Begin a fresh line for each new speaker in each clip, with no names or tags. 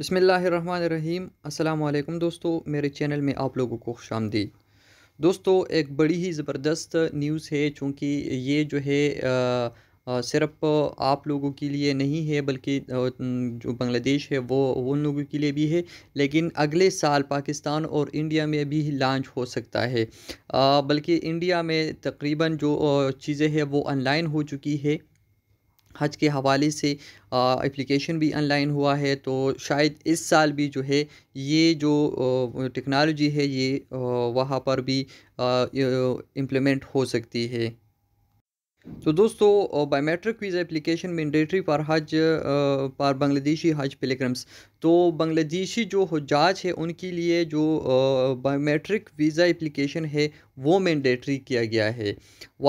बसमीम अल्लाम दोस्तों मेरे चैनल में आप लोगों को खुश आमदीद दोस्तों एक बड़ी ही ज़बरदस्त न्यूज़ है चूँकि ये जो है आ, सिर्फ आप लोगों के लिए नहीं है बल्कि जो बांग्लादेश है वो उन लोगों के लिए भी है लेकिन अगले साल पाकिस्तान और इंडिया में भी लॉन्च हो सकता है बल्कि इंडिया में तकरीबन जो चीज़ें हैं वो ऑनलाइन हो चुकी है हज के हवाले से एप्लीकेशन भी ऑनलाइन हुआ है तो शायद इस साल भी जो है ये जो टेक्नोलॉजी है ये वहाँ पर भी इम्प्लीमेंट हो सकती है तो दोस्तों बायोमेट्रिक वीज़ा एप्लीकेशन मैंडेटरी पर हज पर बांग्लादेशी हज पिलग्रम्स तो बांग्लादेशी जो हजाज है उनके लिए जो बायोमेट्रिक वीज़ा एप्लीकेशन है वो मैंडेटरी किया गया है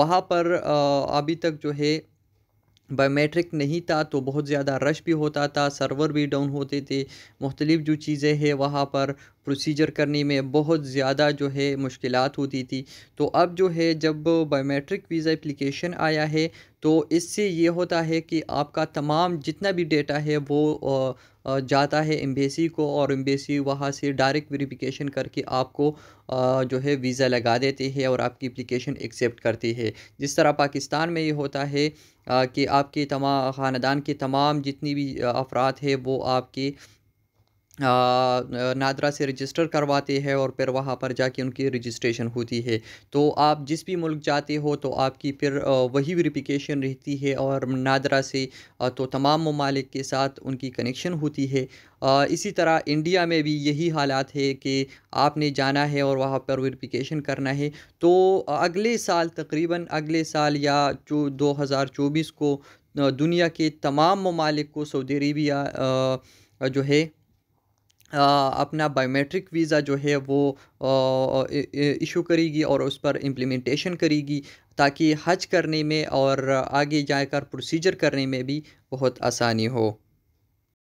वहाँ पर अभी तक जो है बायोमेट्रिक नहीं था तो बहुत ज़्यादा रश भी होता था सर्वर भी डाउन होते थे मुख्तलिफ़ जो चीज़ें हैं वहाँ पर प्रोसीजर करने में बहुत ज़्यादा जो है मुश्किल होती थी तो अब जो है जब बायोमेट्रिक वीज़ा एप्लीकेशन आया है तो इससे ये होता है कि आपका तमाम जितना भी डेटा है वो जाता है एम्बेसी को और एम्बेसी वहाँ से डायरेक्ट वेरिफिकेशन करके आपको जो है वीज़ा लगा देती है और आपकी एप्लीकेशन एक्सेप्ट करती है जिस तरह पाकिस्तान में ये होता है कि आपके तमाम ख़ानदान के तमाम जितनी भी अफराद है वो आपके नादरा से रजिस्टर करवाते हैं और फिर वहाँ पर जाके उनकी रजिस्ट्रेशन होती है तो आप जिस भी मुल्क जाते हो तो आपकी फिर वही वेरिफिकेशन रहती है और नादरा से तो तमाम ममालिक के साथ उनकी कनेक्शन होती है इसी तरह इंडिया में भी यही हालात है कि आपने जाना है और वहाँ पर वेरिफिकेशन करना है तो अगले साल तकरीबन अगले साल या जो दो हज़ार चौबीस को दुनिया के तमाम ममालिक को सऊदी अरबिया जो है अपना बायोमेट्रिक वीज़ा जो है वो इशू करेगी और उस पर इम्प्लीमेंटेशन करेगी ताकि हज करने में और आगे जाकर प्रोसीजर करने में भी बहुत आसानी हो